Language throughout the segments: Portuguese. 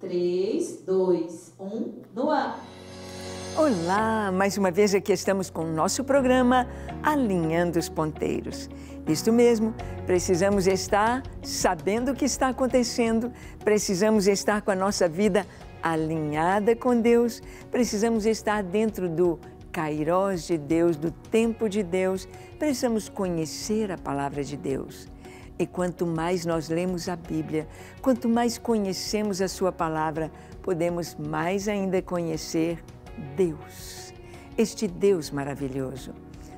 3, 2, 1, no ar. Olá, mais uma vez aqui estamos com o nosso programa Alinhando os Ponteiros. Isto mesmo, precisamos estar sabendo o que está acontecendo, precisamos estar com a nossa vida alinhada com Deus, precisamos estar dentro do Kairós de Deus, do tempo de Deus, precisamos conhecer a palavra de Deus. E quanto mais nós lemos a Bíblia, quanto mais conhecemos a Sua palavra, podemos mais ainda conhecer Deus, este Deus maravilhoso.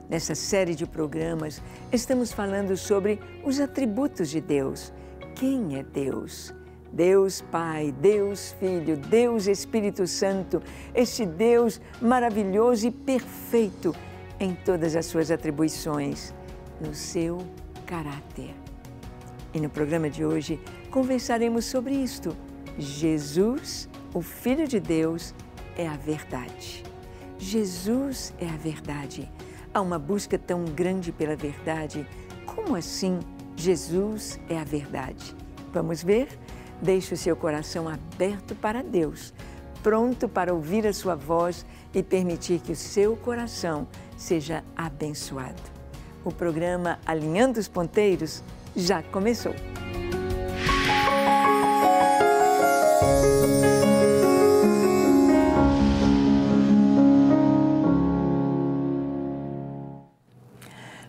Nessa série de programas, estamos falando sobre os atributos de Deus. Quem é Deus? Deus Pai, Deus Filho, Deus Espírito Santo, este Deus maravilhoso e perfeito em todas as suas atribuições, no seu caráter. E no programa de hoje conversaremos sobre isto. Jesus, o Filho de Deus, é a verdade. Jesus é a verdade. Há uma busca tão grande pela verdade. Como assim Jesus é a verdade? Vamos ver? Deixe o seu coração aberto para Deus, pronto para ouvir a sua voz e permitir que o seu coração seja abençoado. O programa Alinhando os Ponteiros já começou.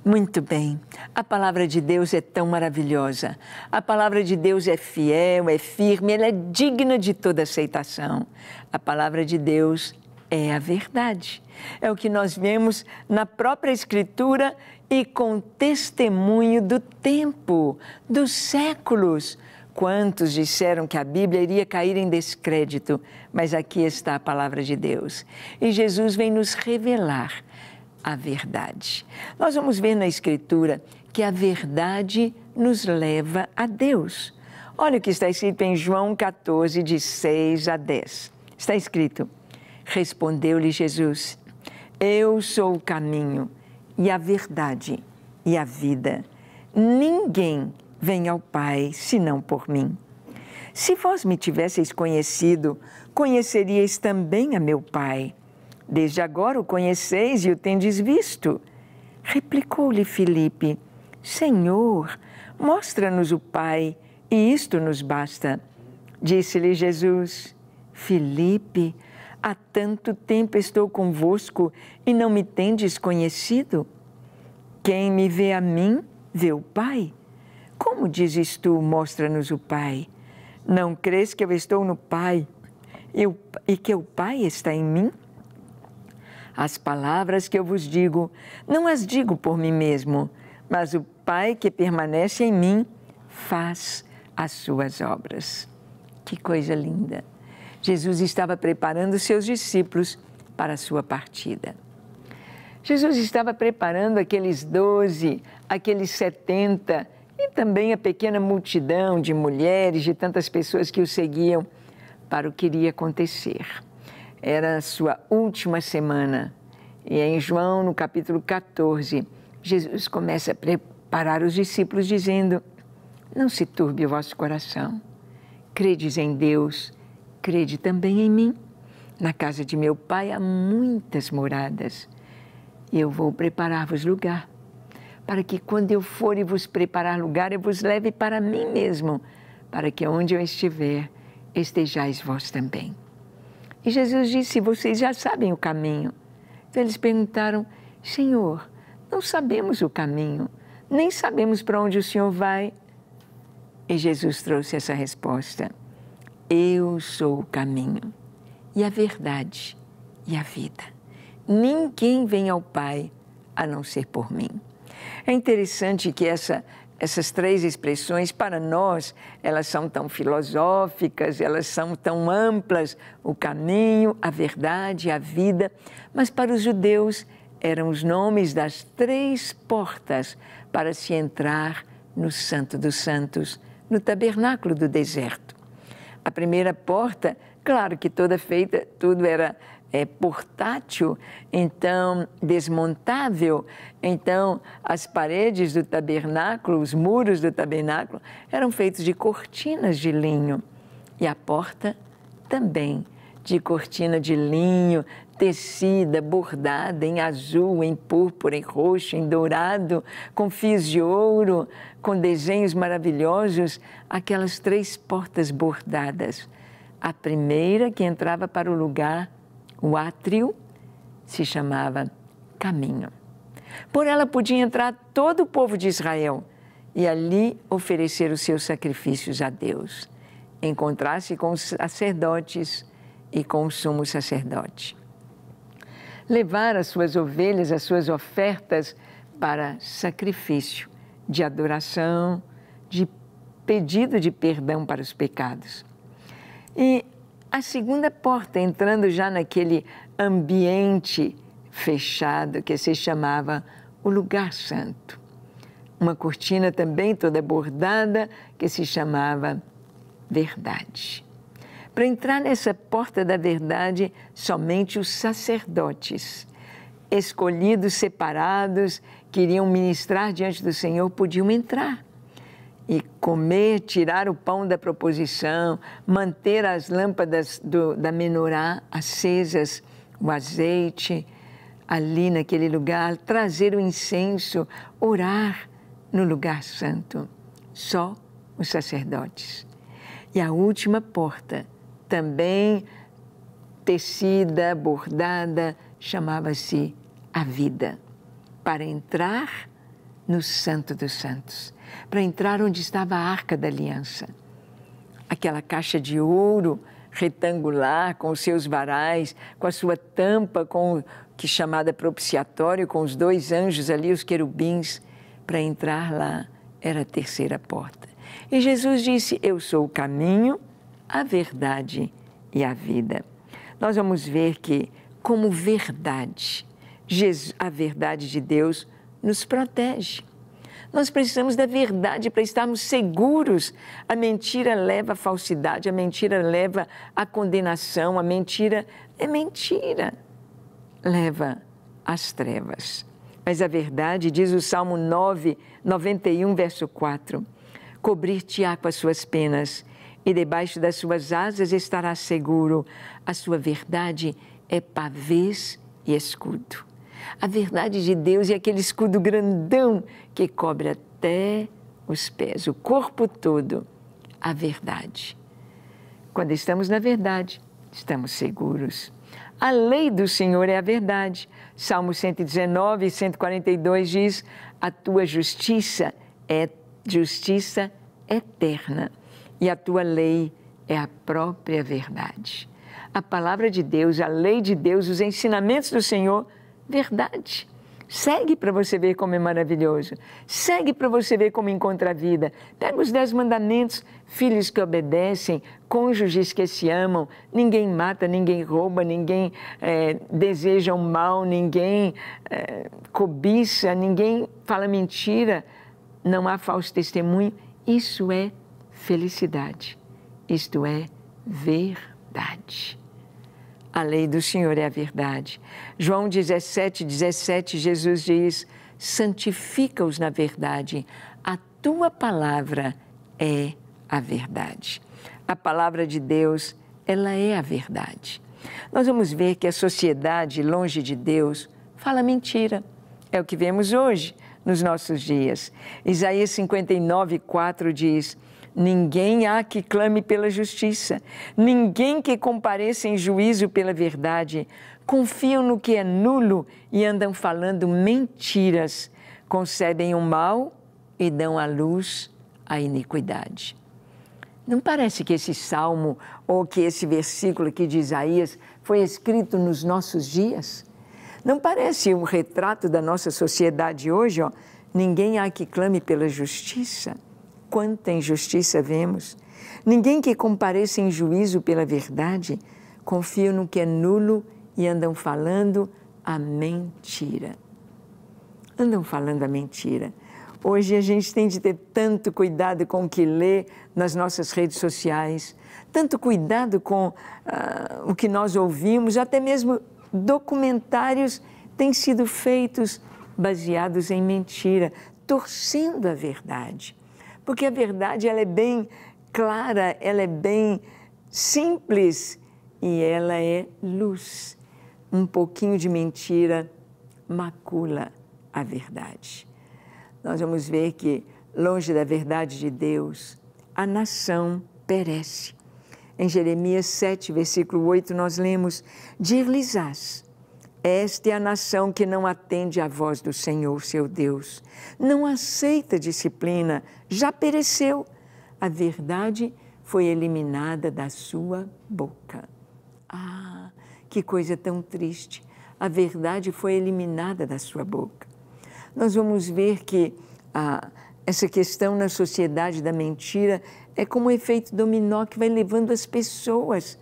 Muito bem. A palavra de Deus é tão maravilhosa. A palavra de Deus é fiel, é firme, ela é digna de toda aceitação. A palavra de Deus é a verdade. É o que nós vemos na própria Escritura e com testemunho do tempo, dos séculos. Quantos disseram que a Bíblia iria cair em descrédito, mas aqui está a palavra de Deus. E Jesus vem nos revelar a verdade. Nós vamos ver na Escritura que a verdade nos leva a Deus. Olha o que está escrito em João 14, de 6 a 10. Está escrito: Respondeu-lhe Jesus: Eu sou o caminho e a verdade e a vida. Ninguém vem ao Pai senão por mim. Se vós me tivesseis conhecido, conheceríeis também a meu Pai. Desde agora o conheceis e o tendes visto. Replicou-lhe Filipe: Senhor, mostra-nos o Pai, e isto nos basta. Disse-lhe Jesus: Filipe, Há tanto tempo estou convosco e não me tendes conhecido? Quem me vê a mim, vê o Pai. Como dizes tu, mostra-nos o Pai? Não crês que eu estou no Pai e que o Pai está em mim? As palavras que eu vos digo, não as digo por mim mesmo, mas o Pai que permanece em mim faz as suas obras. Que coisa linda! Jesus estava preparando seus discípulos para a sua partida. Jesus estava preparando aqueles doze, aqueles setenta e também a pequena multidão de mulheres, de tantas pessoas que o seguiam, para o que iria acontecer. Era a sua última semana. E em João, no capítulo 14, Jesus começa a preparar os discípulos, dizendo: Não se turbe o vosso coração, credes em Deus crede também em mim. Na casa de meu pai há muitas moradas. E eu vou preparar-vos lugar, para que quando eu for e vos preparar lugar, eu vos leve para mim mesmo, para que onde eu estiver, estejais vós também. E Jesus disse: Vocês já sabem o caminho. Então eles perguntaram: Senhor, não sabemos o caminho, nem sabemos para onde o Senhor vai. E Jesus trouxe essa resposta. Eu sou o caminho e a verdade e a vida. Ninguém vem ao Pai a não ser por mim. É interessante que essa, essas três expressões, para nós, elas são tão filosóficas, elas são tão amplas o caminho, a verdade, a vida mas para os judeus eram os nomes das três portas para se entrar no Santo dos Santos, no tabernáculo do deserto a primeira porta, claro que toda feita, tudo era é, portátil, então desmontável. Então, as paredes do tabernáculo, os muros do tabernáculo, eram feitos de cortinas de linho. E a porta também, de cortina de linho, tecida, bordada em azul, em púrpura, em roxo, em dourado, com fios de ouro com desenhos maravilhosos, aquelas três portas bordadas. A primeira que entrava para o lugar, o átrio, se chamava Caminho. Por ela podia entrar todo o povo de Israel e ali oferecer os seus sacrifícios a Deus, encontrar-se com os sacerdotes e com o sumo sacerdote. Levar as suas ovelhas, as suas ofertas para sacrifício de adoração, de pedido de perdão para os pecados. E a segunda porta, entrando já naquele ambiente fechado que se chamava o Lugar Santo. Uma cortina também toda bordada que se chamava Verdade. Para entrar nessa porta da verdade, somente os sacerdotes, escolhidos, separados queriam ministrar diante do Senhor podiam entrar e comer, tirar o pão da proposição, manter as lâmpadas do, da menorá acesas, o azeite ali naquele lugar, trazer o incenso, orar no lugar santo. Só os sacerdotes. E a última porta, também tecida, bordada, chamava-se a vida para entrar no Santo dos Santos, para entrar onde estava a Arca da Aliança. Aquela caixa de ouro retangular com os seus varais, com a sua tampa, com que é chamada propiciatório, com os dois anjos ali, os querubins, para entrar lá era a terceira porta. E Jesus disse: Eu sou o caminho, a verdade e a vida. Nós vamos ver que, como verdade, Jesus, a verdade de Deus nos protege. Nós precisamos da verdade para estarmos seguros. A mentira leva à falsidade, a mentira leva à condenação, a mentira é mentira, leva às trevas. Mas a verdade, diz o Salmo 9, 91, verso 4, cobrir-te-á com as suas penas e debaixo das suas asas estarás seguro. A sua verdade é pavês e escudo a verdade de Deus e é aquele escudo grandão que cobre até os pés, o corpo todo, a verdade. Quando estamos na verdade, estamos seguros. A lei do Senhor é a verdade. Salmo 119 e 142 diz: A tua justiça é justiça eterna e a tua lei é a própria verdade. A palavra de Deus, a lei de Deus, os ensinamentos do Senhor verdade. Segue para você ver como é maravilhoso. Segue para você ver como encontra a vida. Pega os dez mandamentos: filhos que obedecem, cônjuges que se amam. Ninguém mata, ninguém rouba, ninguém é, deseja o mal, ninguém é, cobiça, ninguém fala mentira. Não há falso testemunho. Isso é felicidade. Isto é verdade. A lei do Senhor é a verdade. João 17, 17, Jesus diz: santifica-os na verdade, a tua palavra é a verdade. A palavra de Deus, ela é a verdade. Nós vamos ver que a sociedade longe de Deus fala mentira. É o que vemos hoje nos nossos dias. Isaías 59, 4 diz: Ninguém há que clame pela justiça, ninguém que compareça em juízo pela verdade. Confiam no que é nulo e andam falando mentiras. Concebem o mal e dão à luz a iniquidade. Não parece que esse salmo ou que esse versículo aqui de Isaías foi escrito nos nossos dias? Não parece um retrato da nossa sociedade hoje, ó? Ninguém há que clame pela justiça quanta injustiça vemos. Ninguém que compareça em juízo pela verdade confia no que é nulo e andam falando a mentira. Andam falando a mentira. Hoje a gente tem de ter tanto cuidado com o que lê nas nossas redes sociais, tanto cuidado com uh, o que nós ouvimos, até mesmo documentários têm sido feitos baseados em mentira, torcendo a verdade porque a verdade ela é bem clara, ela é bem simples e ela é luz. Um pouquinho de mentira macula a verdade. Nós vamos ver que, longe da verdade de Deus, a nação perece. Em Jeremias 7, versículo 8, nós lemos: Dir-lhes-ás, esta é a nação que não atende à voz do Senhor, seu Deus. Não aceita disciplina, já pereceu. A verdade foi eliminada da sua boca. Ah, que coisa tão triste. A verdade foi eliminada da sua boca. Nós vamos ver que ah, essa questão na sociedade da mentira é como um efeito dominó que vai levando as pessoas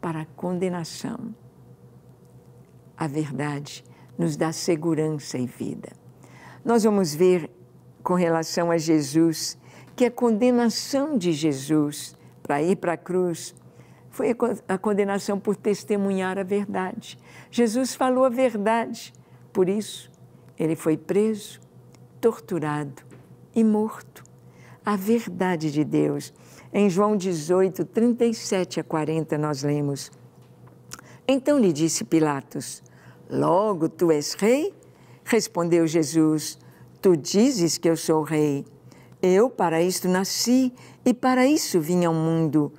para a condenação a verdade nos dá segurança e vida. Nós vamos ver com relação a Jesus que a condenação de Jesus para ir para a cruz foi a condenação por testemunhar a verdade. Jesus falou a verdade, por isso ele foi preso, torturado e morto. A verdade de Deus. Em João 18, 37 a 40, nós lemos. Então lhe disse Pilatos: Logo tu és rei? Respondeu Jesus: Tu dizes que eu sou rei. Eu para isto nasci e para isso vim ao mundo.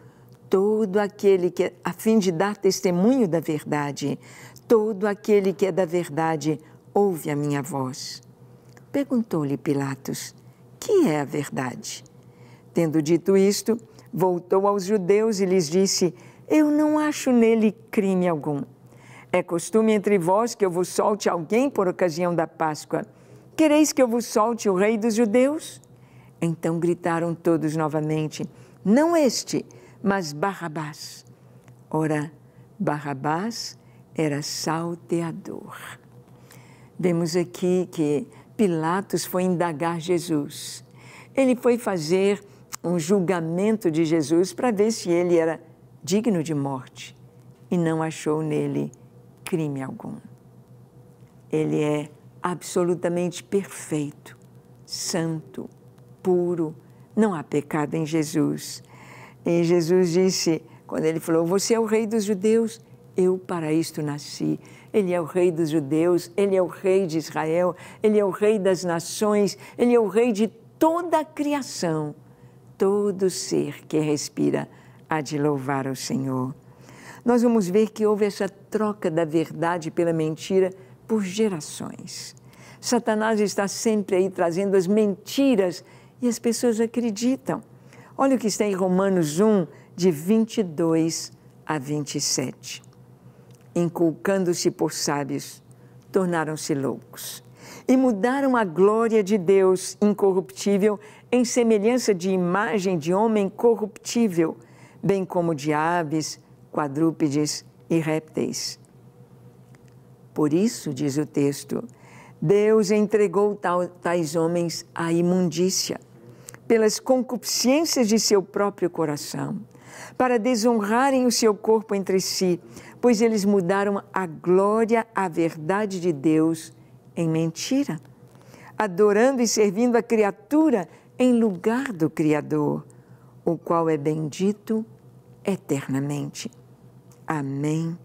Todo aquele que, é, a fim de dar testemunho da verdade, todo aquele que é da verdade, ouve a minha voz. Perguntou-lhe Pilatos: Que é a verdade? Tendo dito isto, voltou aos judeus e lhes disse: eu não acho nele crime algum. É costume entre vós que eu vos solte alguém por ocasião da Páscoa. Quereis que eu vos solte o rei dos judeus? Então gritaram todos novamente: Não este, mas Barrabás. Ora, Barrabás era salteador. Vemos aqui que Pilatos foi indagar Jesus. Ele foi fazer um julgamento de Jesus para ver se ele era digno de morte, e não achou nele crime algum. Ele é absolutamente perfeito, santo, puro, não há pecado em Jesus. E Jesus disse, quando ele falou: Você é o rei dos judeus, eu para isto nasci. Ele é o rei dos judeus, ele é o rei de Israel, ele é o rei das nações, ele é o rei de toda a criação. Todo ser que respira há de louvar o Senhor. Nós vamos ver que houve essa troca da verdade pela mentira por gerações. Satanás está sempre aí trazendo as mentiras e as pessoas acreditam. Olha o que está em Romanos 1, de 22 a 27. Inculcando-se por sábios, tornaram-se loucos e mudaram a glória de Deus incorruptível em semelhança de imagem de homem corruptível bem como de aves, quadrúpedes e répteis. Por isso, diz o texto, Deus entregou tais homens à imundícia, pelas concupiscências de seu próprio coração, para desonrarem o seu corpo entre si, pois eles mudaram a glória, a verdade de Deus, em mentira, adorando e servindo a criatura em lugar do Criador, o qual é bendito eternamente. Amém.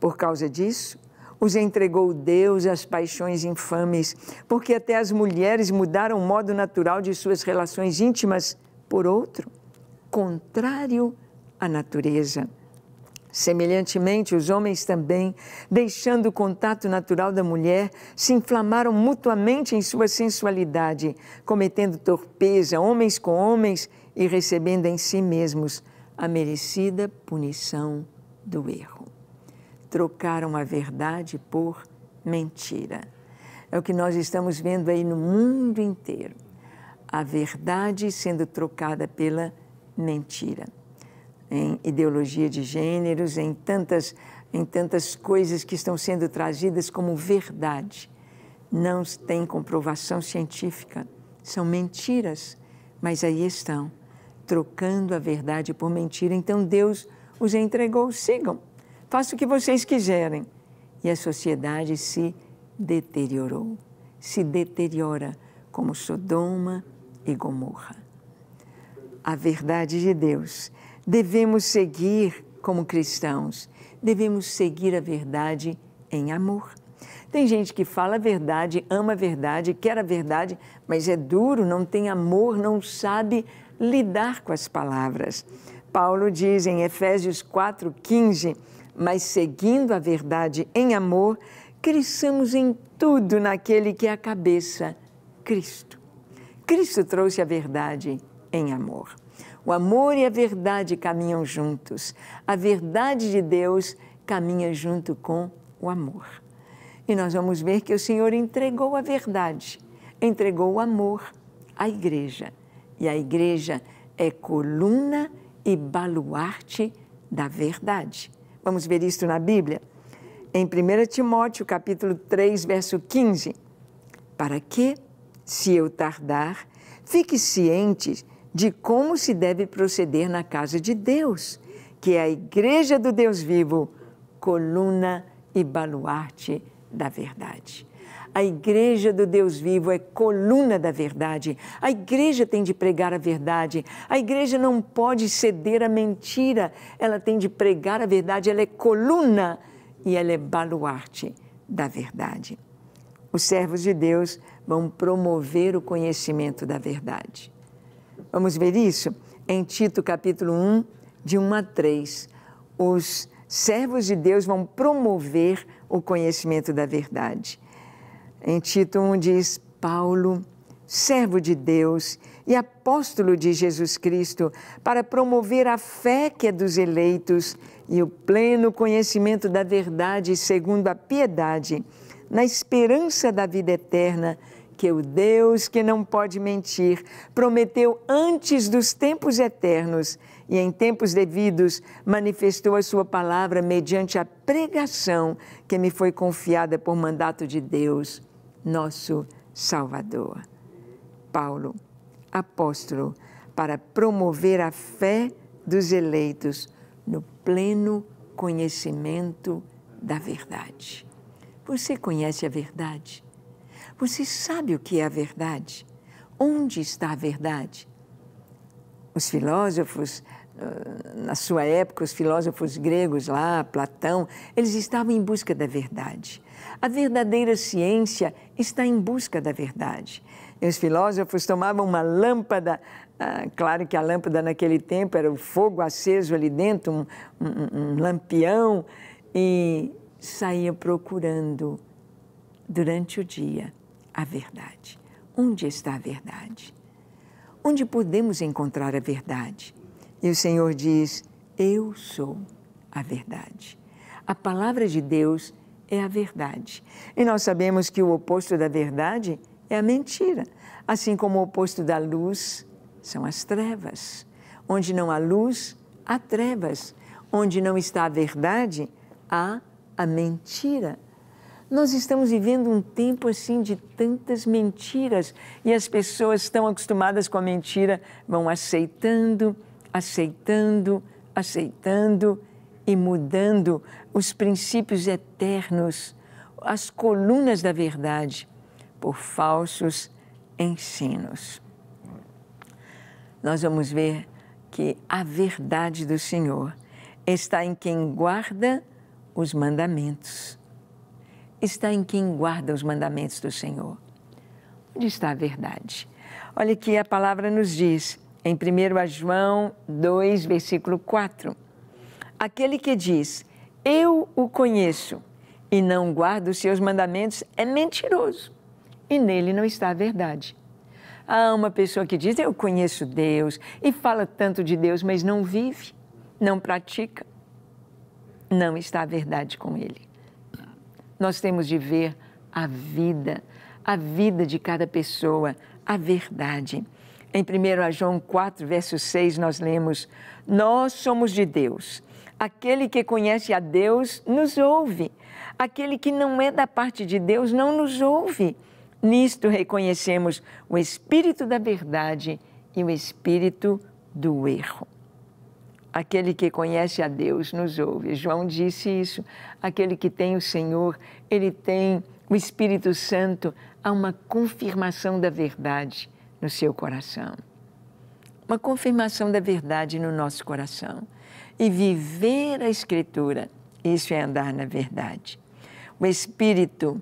Por causa disso, os entregou Deus às paixões infames, porque até as mulheres mudaram o modo natural de suas relações íntimas por outro, contrário à natureza. Semelhantemente, os homens também, deixando o contato natural da mulher, se inflamaram mutuamente em sua sensualidade, cometendo torpeza, homens com homens e recebendo em si mesmos a merecida punição do erro. Trocaram a verdade por mentira. É o que nós estamos vendo aí no mundo inteiro. A verdade sendo trocada pela mentira. Em ideologia de gêneros, em tantas, em tantas coisas que estão sendo trazidas como verdade. Não tem comprovação científica. São mentiras, mas aí estão trocando a verdade por mentira. Então Deus os entregou. Sigam, façam o que vocês quiserem. E a sociedade se deteriorou, se deteriora como Sodoma e Gomorra. A verdade de Deus. Devemos seguir como cristãos, devemos seguir a verdade em amor. Tem gente que fala a verdade, ama a verdade, quer a verdade, mas é duro, não tem amor, não sabe lidar com as palavras. Paulo diz em Efésios 4,15: Mas seguindo a verdade em amor, cresçamos em tudo naquele que é a cabeça, Cristo. Cristo trouxe a verdade em amor. O amor e a verdade caminham juntos. A verdade de Deus caminha junto com o amor. E nós vamos ver que o Senhor entregou a verdade, entregou o amor à igreja. E a igreja é coluna e baluarte da verdade. Vamos ver isso na Bíblia? Em 1 Timóteo, capítulo 3, verso 15. Para que, se eu tardar, fique ciente de como se deve proceder na casa de Deus, que é a igreja do Deus vivo, coluna e baluarte da verdade. A igreja do Deus vivo é coluna da verdade. A igreja tem de pregar a verdade. A igreja não pode ceder à mentira. Ela tem de pregar a verdade. Ela é coluna e ela é baluarte da verdade. Os servos de Deus vão promover o conhecimento da verdade. Vamos ver isso em Tito capítulo 1, de 1 a 3. Os servos de Deus vão promover o conhecimento da verdade. Em Tito 1 diz: Paulo, servo de Deus e apóstolo de Jesus Cristo, para promover a fé que é dos eleitos e o pleno conhecimento da verdade segundo a piedade, na esperança da vida eterna, que o Deus que não pode mentir prometeu antes dos tempos eternos e em tempos devidos manifestou a sua palavra mediante a pregação que me foi confiada por mandato de Deus nosso Salvador. Paulo, apóstolo, para promover a fé dos eleitos no pleno conhecimento da verdade. Você conhece a verdade? Você sabe o que é a verdade? Onde está a verdade? Os filósofos na sua época, os filósofos gregos lá, Platão, eles estavam em busca da verdade. A verdadeira ciência está em busca da verdade. E os filósofos tomavam uma lâmpada, ah, claro que a lâmpada naquele tempo era o fogo aceso ali dentro, um, um, um lampião, e saía procurando durante o dia a verdade. Onde está a verdade? Onde podemos encontrar a verdade? E o Senhor diz: Eu sou a verdade. A palavra de Deus é a verdade. E nós sabemos que o oposto da verdade é a mentira, assim como o oposto da luz são as trevas. Onde não há luz, há trevas. Onde não está a verdade, há a mentira. Nós estamos vivendo um tempo assim de tantas mentiras e as pessoas estão acostumadas com a mentira, vão aceitando, aceitando, aceitando e mudando os princípios eternos, as colunas da verdade, por falsos ensinos. Nós vamos ver que a verdade do Senhor está em quem guarda os mandamentos. Está em quem guarda os mandamentos do Senhor. Onde está a verdade? Olha que a palavra nos diz em 1 João 2, versículo 4. Aquele que diz, eu o conheço e não guarda os seus mandamentos é mentiroso e nele não está a verdade. Há uma pessoa que diz, eu conheço Deus e fala tanto de Deus, mas não vive, não pratica, não está a verdade com ele. Nós temos de ver a vida, a vida de cada pessoa, a verdade. Em 1 João 4, verso 6, nós lemos: Nós somos de Deus. Aquele que conhece a Deus nos ouve. Aquele que não é da parte de Deus não nos ouve. Nisto reconhecemos o espírito da verdade e o espírito do erro. Aquele que conhece a Deus nos ouve. João disse isso. Aquele que tem o Senhor, ele tem o Espírito Santo, há uma confirmação da verdade no seu coração. Uma confirmação da verdade no nosso coração. E viver a Escritura, isso é andar na verdade. O Espírito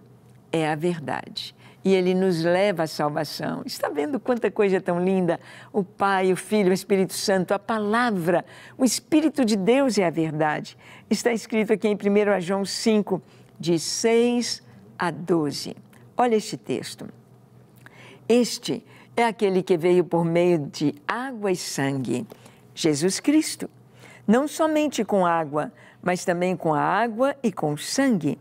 é a verdade e ele nos leva à salvação. Está vendo quanta coisa tão linda? O Pai, o Filho, o Espírito Santo, a palavra, o Espírito de Deus é a verdade. Está escrito aqui em 1 João 5, de 6 a 12. Olha este texto. Este é aquele que veio por meio de água e sangue, Jesus Cristo. Não somente com água, mas também com a água e com o sangue.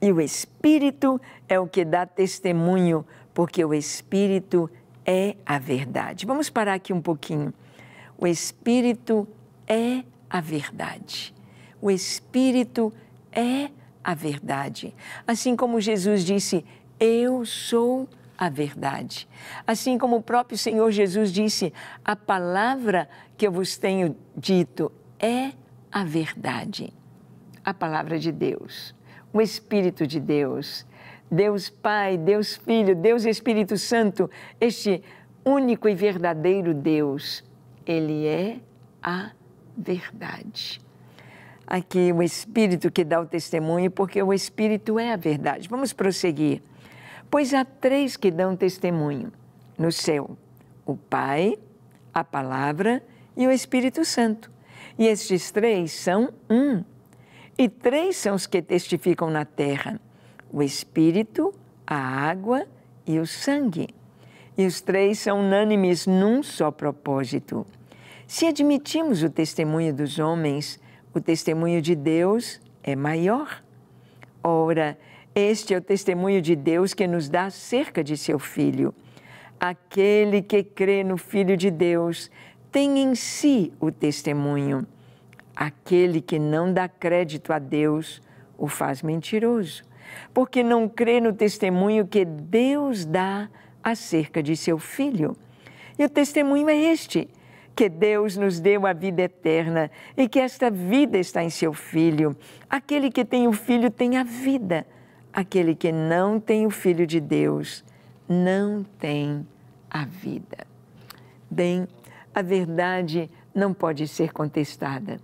E o Espírito é o que dá testemunho, porque o Espírito é a verdade. Vamos parar aqui um pouquinho. O Espírito é a verdade. O Espírito é a verdade. Assim como Jesus disse: Eu sou a a verdade. Assim como o próprio Senhor Jesus disse: A palavra que eu vos tenho dito é a verdade. A palavra de Deus, o Espírito de Deus, Deus Pai, Deus Filho, Deus Espírito Santo, este único e verdadeiro Deus, ele é a verdade aqui o Espírito que dá o testemunho, porque o Espírito é a verdade. Vamos prosseguir. Pois há três que dão testemunho no céu: o Pai, a Palavra e o Espírito Santo. E estes três são um. E três são os que testificam na terra: o Espírito, a água e o sangue. E os três são unânimes num só propósito. Se admitimos o testemunho dos homens, o testemunho de Deus é maior. Ora, este é o testemunho de Deus que nos dá acerca de seu Filho. Aquele que crê no Filho de Deus tem em si o testemunho. Aquele que não dá crédito a Deus o faz mentiroso, porque não crê no testemunho que Deus dá acerca de seu Filho. E o testemunho é este: que Deus nos deu a vida eterna e que esta vida está em seu Filho. Aquele que tem o Filho tem a vida Aquele que não tem o Filho de Deus não tem a vida. Bem, a verdade não pode ser contestada.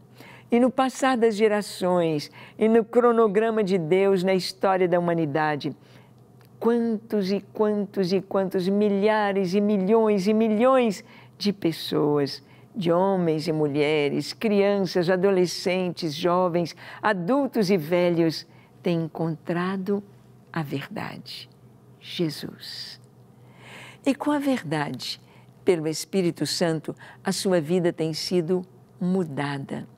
E no passar das gerações, e no cronograma de Deus na história da humanidade, quantos e quantos e quantos milhares e milhões e milhões de pessoas, de homens e mulheres, crianças, adolescentes, jovens, adultos e velhos, tem encontrado a verdade, Jesus. E com a verdade, pelo Espírito Santo, a sua vida tem sido mudada.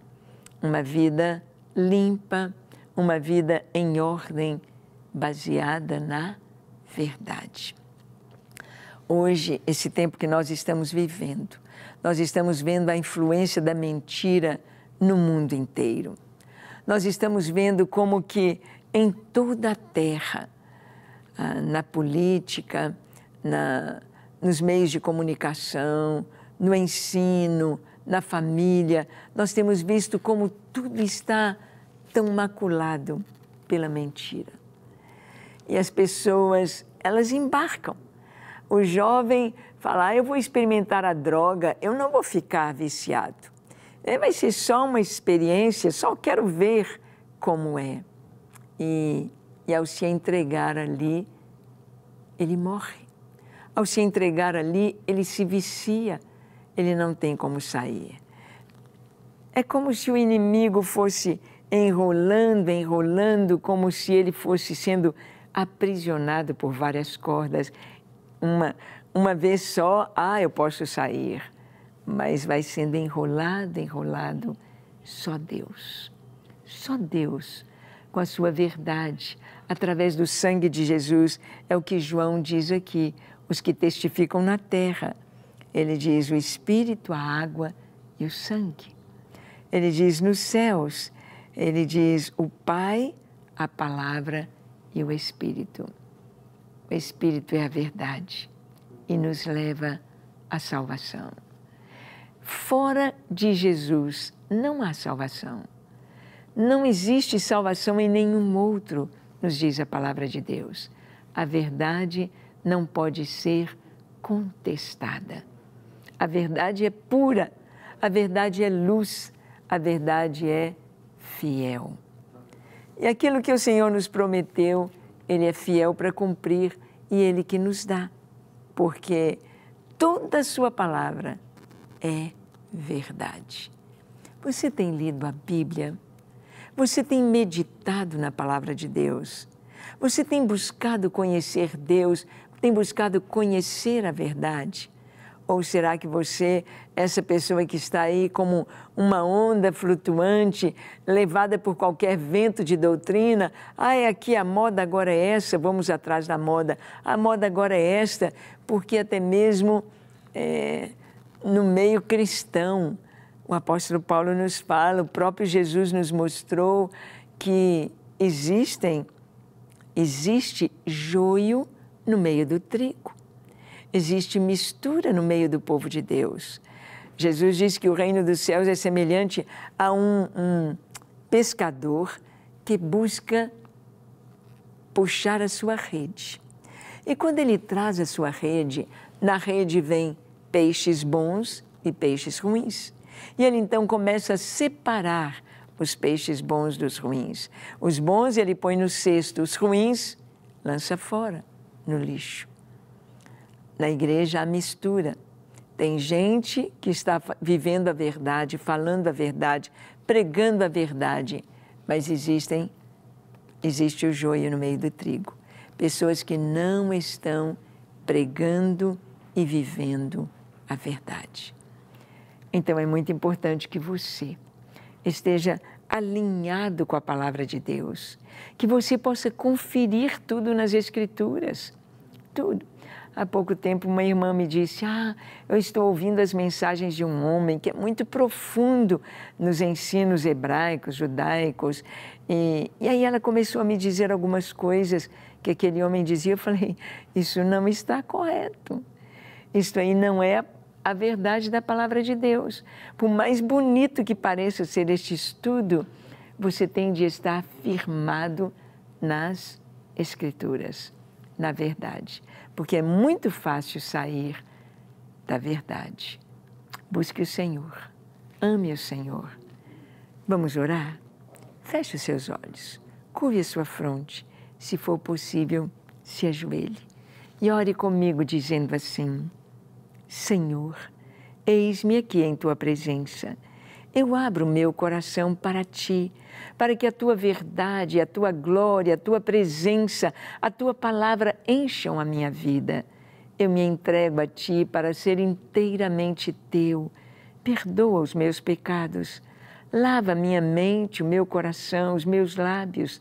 Uma vida limpa, uma vida em ordem, baseada na verdade. Hoje, esse tempo que nós estamos vivendo, nós estamos vendo a influência da mentira no mundo inteiro. Nós estamos vendo como que em toda a terra, ah, na política, na, nos meios de comunicação, no ensino, na família. Nós temos visto como tudo está tão maculado pela mentira. E as pessoas, elas embarcam. O jovem fala, ah, eu vou experimentar a droga, eu não vou ficar viciado. É, vai ser só uma experiência, só quero ver como é. E, e ao se entregar ali, ele morre. Ao se entregar ali, ele se vicia, ele não tem como sair. É como se o inimigo fosse enrolando, enrolando, como se ele fosse sendo aprisionado por várias cordas. Uma, uma vez só, ah, eu posso sair, mas vai sendo enrolado, enrolado. Só Deus, só Deus com a sua verdade. Através do sangue de Jesus, é o que João diz aqui, os que testificam na terra. Ele diz o espírito, a água e o sangue. Ele diz nos céus, ele diz o Pai, a palavra e o espírito. O espírito é a verdade e nos leva à salvação. Fora de Jesus não há salvação. Não existe salvação em nenhum outro, nos diz a palavra de Deus. A verdade não pode ser contestada. A verdade é pura, a verdade é luz, a verdade é fiel. E aquilo que o Senhor nos prometeu, Ele é fiel para cumprir e Ele que nos dá, porque toda a Sua palavra é verdade. Você tem lido a Bíblia? Você tem meditado na palavra de Deus? Você tem buscado conhecer Deus? Tem buscado conhecer a verdade? Ou será que você, essa pessoa que está aí como uma onda flutuante, levada por qualquer vento de doutrina, ai, ah, aqui a moda agora é essa, vamos atrás da moda, a moda agora é esta, porque até mesmo é, no meio cristão, o apóstolo Paulo nos fala, o próprio Jesus nos mostrou que existem existe joio no meio do trigo. Existe mistura no meio do povo de Deus. Jesus diz que o reino dos céus é semelhante a um, um pescador que busca puxar a sua rede. E quando ele traz a sua rede, na rede vem peixes bons e peixes ruins. E ele então começa a separar os peixes bons dos ruins. Os bons ele põe no cesto, os ruins lança fora, no lixo. Na igreja há mistura. Tem gente que está vivendo a verdade, falando a verdade, pregando a verdade, mas existem existe o joio no meio do trigo. Pessoas que não estão pregando e vivendo a verdade. Então é muito importante que você esteja alinhado com a palavra de Deus, que você possa conferir tudo nas Escrituras, tudo. Há pouco tempo, uma irmã me disse: Ah, eu estou ouvindo as mensagens de um homem que é muito profundo nos ensinos hebraicos, judaicos. E, e aí ela começou a me dizer algumas coisas que aquele homem dizia. Eu falei: Isso não está correto. Isso aí não é a verdade da palavra de Deus. Por mais bonito que pareça ser este estudo, você tem de estar firmado nas Escrituras, na verdade. Porque é muito fácil sair da verdade. Busque o Senhor, ame o Senhor. Vamos orar? Feche os seus olhos, curve a sua fronte, se for possível, se ajoelhe. E ore comigo dizendo assim: Senhor, eis-me aqui em tua presença. Eu abro meu coração para ti, para que a tua verdade, a tua glória, a tua presença, a tua palavra encham a minha vida. Eu me entrego a ti para ser inteiramente teu. Perdoa os meus pecados. Lava minha mente, o meu coração, os meus lábios.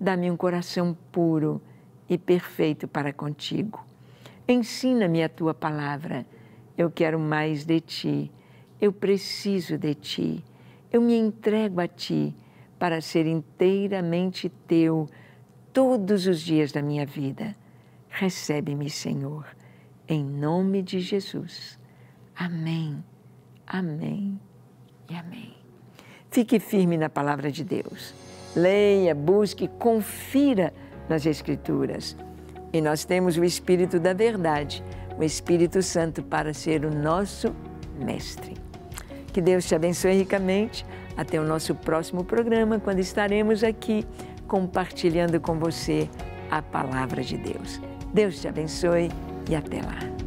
Dá-me um coração puro e perfeito para contigo. Ensina-me a tua palavra eu quero mais de ti. Eu preciso de ti. Eu me entrego a ti para ser inteiramente teu todos os dias da minha vida. Recebe-me, Senhor, em nome de Jesus. Amém, amém e amém. Fique firme na palavra de Deus. Leia, busque, confira nas Escrituras. E nós temos o Espírito da Verdade o Espírito Santo para ser o nosso mestre. Que Deus te abençoe ricamente. Até o nosso próximo programa, quando estaremos aqui compartilhando com você a palavra de Deus. Deus te abençoe e até lá.